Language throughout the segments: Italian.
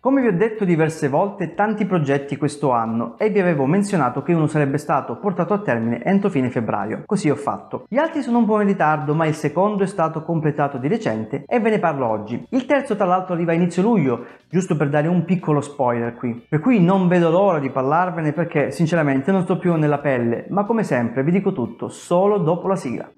Come vi ho detto diverse volte, tanti progetti questo anno e vi avevo menzionato che uno sarebbe stato portato a termine entro fine febbraio, così ho fatto. Gli altri sono un po' in ritardo, ma il secondo è stato completato di recente e ve ne parlo oggi. Il terzo tra l'altro arriva a inizio luglio, giusto per dare un piccolo spoiler qui. Per cui non vedo l'ora di parlarvene perché sinceramente non sto più nella pelle, ma come sempre vi dico tutto solo dopo la sigla.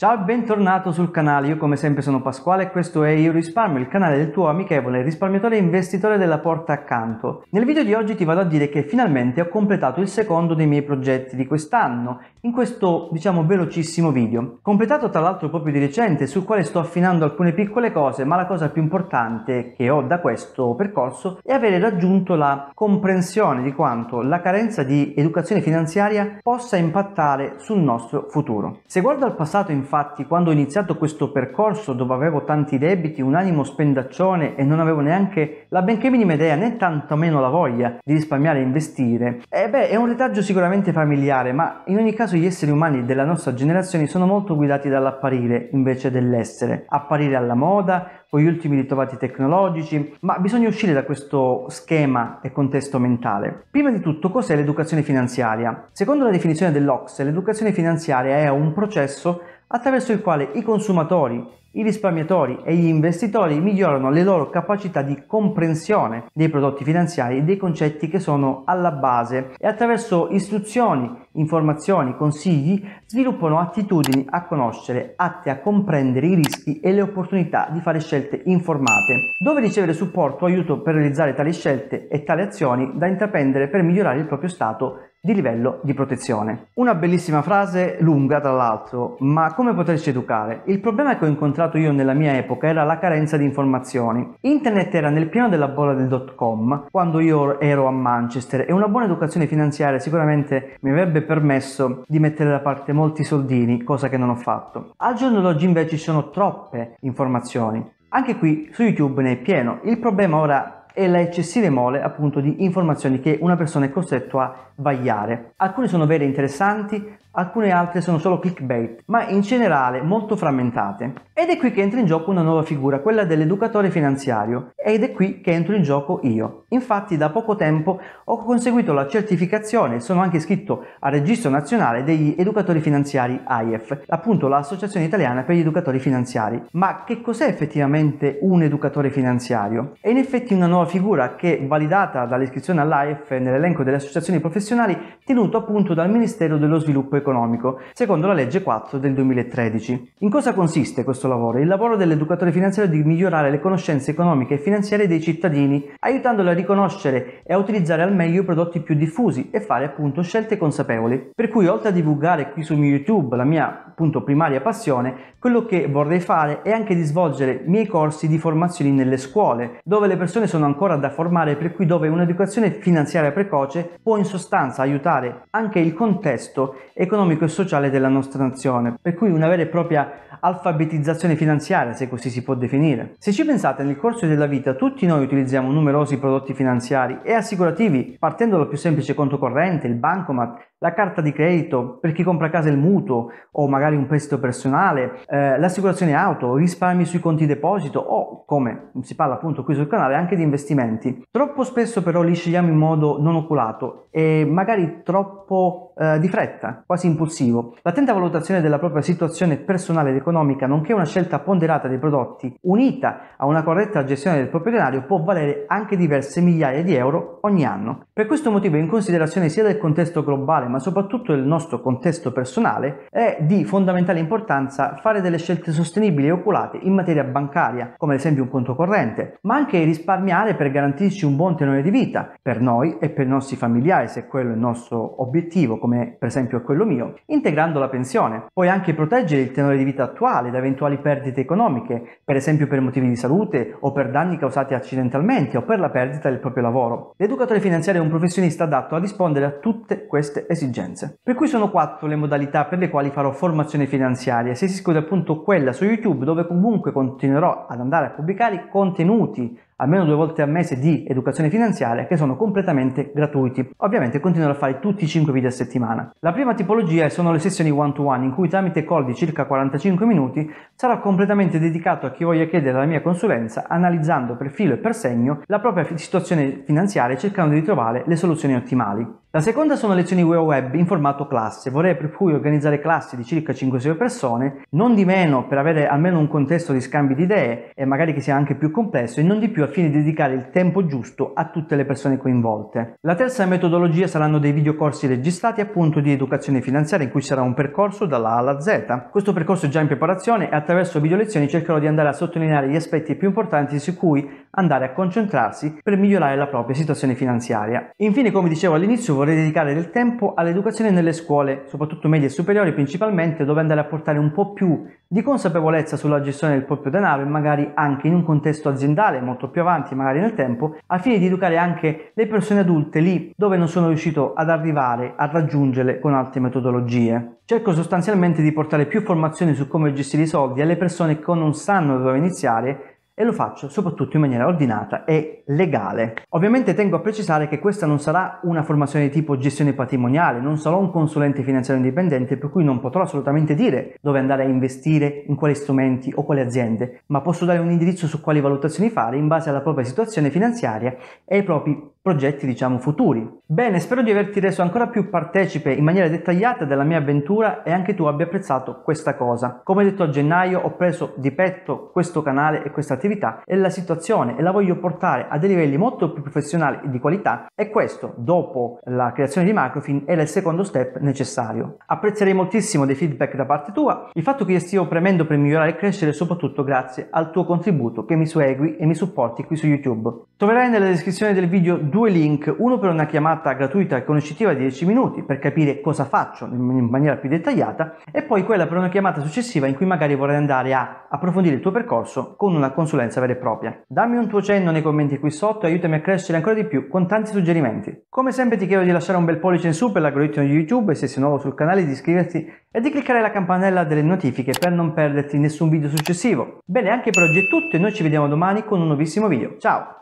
Ciao e bentornato sul canale, io come sempre sono Pasquale e questo è Io Risparmio, il canale del tuo amichevole risparmiatore e investitore della porta accanto. Nel video di oggi ti vado a dire che finalmente ho completato il secondo dei miei progetti di quest'anno, in questo diciamo velocissimo video. Completato tra l'altro proprio di recente, sul quale sto affinando alcune piccole cose, ma la cosa più importante che ho da questo percorso è avere raggiunto la comprensione di quanto la carenza di educazione finanziaria possa impattare sul nostro futuro. Se guardo al passato in infatti quando ho iniziato questo percorso dove avevo tanti debiti, un animo spendaccione e non avevo neanche la benché minima idea né tantomeno la voglia di risparmiare e investire, e eh beh è un retaggio sicuramente familiare, ma in ogni caso gli esseri umani della nostra generazione sono molto guidati dall'apparire invece dell'essere, apparire alla moda, con gli ultimi ritrovati tecnologici, ma bisogna uscire da questo schema e contesto mentale. Prima di tutto, cos'è l'educazione finanziaria? Secondo la definizione dell'Ox, l'educazione finanziaria è un processo attraverso il quale i consumatori, i risparmiatori e gli investitori migliorano le loro capacità di comprensione dei prodotti finanziari e dei concetti che sono alla base e attraverso istruzioni, informazioni, consigli sviluppano attitudini a conoscere, atte a comprendere i rischi e le opportunità di fare scelte informate, dove ricevere supporto o aiuto per realizzare tali scelte e tali azioni da intraprendere per migliorare il proprio stato di livello di protezione. Una bellissima frase, lunga tra l'altro, ma come poterci educare? Il problema che ho incontrato io nella mia epoca era la carenza di informazioni. Internet era nel pieno della bolla del dot com quando io ero a Manchester e una buona educazione finanziaria sicuramente mi avrebbe permesso di mettere da parte molti soldini, cosa che non ho fatto. Al giorno d'oggi invece ci sono troppe informazioni. Anche qui su YouTube ne è pieno. Il problema ora e le eccessive mole appunto di informazioni che una persona è costretto a vagliare. Alcune sono vere interessanti, alcune altre sono solo clickbait, ma in generale molto frammentate. Ed è qui che entra in gioco una nuova figura, quella dell'educatore finanziario, ed è qui che entro in gioco io. Infatti da poco tempo ho conseguito la certificazione e sono anche iscritto al Registro Nazionale degli Educatori Finanziari AIF, appunto l'Associazione Italiana per gli Educatori Finanziari. Ma che cos'è effettivamente un educatore finanziario? È in effetti una nuova figura che, validata dall'iscrizione all'AIF nell'elenco delle associazioni professionali, tenuto appunto dal Ministero dello Sviluppo economico, secondo la legge 4 del 2013. In cosa consiste questo lavoro? Il lavoro dell'educatore finanziario è di migliorare le conoscenze economiche e finanziarie dei cittadini, aiutandoli a riconoscere e a utilizzare al meglio i prodotti più diffusi e fare appunto scelte consapevoli. Per cui oltre a divulgare qui su YouTube la mia appunto primaria passione, quello che vorrei fare è anche di svolgere i miei corsi di formazione nelle scuole, dove le persone sono ancora da formare, per cui dove un'educazione finanziaria precoce può in sostanza aiutare anche il contesto economico e sociale della nostra nazione, per cui una vera e propria alfabetizzazione finanziaria, se così si può definire. Se ci pensate, nel corso della vita tutti noi utilizziamo numerosi prodotti finanziari e assicurativi, partendo dal più semplice conto corrente, il bancomat, la carta di credito per chi compra a casa il mutuo o magari un prestito personale, eh, l'assicurazione auto, risparmi sui conti deposito o, come si parla appunto qui sul canale, anche di investimenti. Troppo spesso però li scegliamo in modo non oculato e magari troppo eh, di fretta, quasi impulsivo. L'attenta valutazione della propria situazione personale ed economica, nonché una scelta ponderata dei prodotti, unita a una corretta gestione del proprio denaro, può valere anche diverse migliaia di euro ogni anno. Per questo motivo, in considerazione sia del contesto globale ma soprattutto del nostro contesto personale, è di fondamentale importanza fare delle scelte sostenibili e oculate in materia bancaria, come ad esempio un conto corrente, ma anche risparmiare per garantirci un buon tenore di vita, per noi e per i nostri familiari, se quello è il nostro obiettivo, come per esempio è quello mio, integrando la pensione. Puoi anche proteggere il tenore di vita attuale da eventuali perdite economiche, per esempio per motivi di salute o per danni causati accidentalmente o per la perdita del proprio lavoro. L'educatore finanziario è un professionista adatto a rispondere a tutte queste esigenze esigenze. Per cui sono quattro le modalità per le quali farò formazione finanziaria, se si esclude appunto quella su YouTube dove comunque continuerò ad andare a pubblicare contenuti almeno due volte al mese di educazione finanziaria che sono completamente gratuiti. Ovviamente continuerò a fare tutti i 5 video a settimana. La prima tipologia sono le sessioni one to one in cui tramite call di circa 45 minuti sarà completamente dedicato a chi voglia chiedere la mia consulenza analizzando per filo e per segno la propria situazione finanziaria e cercando di trovare le soluzioni ottimali. La seconda sono lezioni Web Web in formato classe, vorrei per cui organizzare classi di circa 5-6 persone, non di meno per avere almeno un contesto di scambi di idee e magari che sia anche più complesso e non di più al fine di dedicare il tempo giusto a tutte le persone coinvolte. La terza metodologia saranno dei videocorsi registrati appunto di educazione finanziaria in cui sarà un percorso dalla A alla Z. Questo percorso è già in preparazione e attraverso video lezioni cercherò di andare a sottolineare gli aspetti più importanti su cui andare a concentrarsi per migliorare la propria situazione finanziaria. Infine come dicevo all'inizio vorrei dedicare del tempo all'educazione nelle scuole, soprattutto medie e superiori principalmente, dove andare a portare un po' più di consapevolezza sulla gestione del proprio denaro e magari anche in un contesto aziendale molto più avanti, magari nel tempo, al fine di educare anche le persone adulte lì dove non sono riuscito ad arrivare, a raggiungerle con altre metodologie. Cerco sostanzialmente di portare più formazioni su come gestire i soldi alle persone che non sanno dove iniziare e lo faccio soprattutto in maniera ordinata e legale. Ovviamente tengo a precisare che questa non sarà una formazione di tipo gestione patrimoniale, non sarò un consulente finanziario indipendente per cui non potrò assolutamente dire dove andare a investire, in quali strumenti o quali aziende, ma posso dare un indirizzo su quali valutazioni fare in base alla propria situazione finanziaria e ai propri progetti diciamo futuri. Bene, spero di averti reso ancora più partecipe in maniera dettagliata della mia avventura e anche tu abbia apprezzato questa cosa. Come detto a gennaio ho preso di petto questo canale e questa attività e la situazione e la voglio portare a dei livelli molto più professionali e di qualità e questo dopo la creazione di Macrofin era il secondo step necessario. Apprezzerei moltissimo dei feedback da parte tua, il fatto che io stia premendo per migliorare e crescere soprattutto grazie al tuo contributo che mi segui e mi supporti qui su YouTube. Troverai nella descrizione del video due link, uno per una chiamata gratuita e conoscitiva di 10 minuti per capire cosa faccio in maniera più dettagliata e poi quella per una chiamata successiva in cui magari vorrei andare a approfondire il tuo percorso con una consulenza vera e propria. Dammi un tuo cenno nei commenti qui sotto e aiutami a crescere ancora di più con tanti suggerimenti. Come sempre ti chiedo di lasciare un bel pollice in su per l'algoritmo di YouTube e se sei nuovo sul canale di iscriverti e di cliccare la campanella delle notifiche per non perderti nessun video successivo. Bene, anche per oggi è tutto e noi ci vediamo domani con un nuovissimo video. Ciao!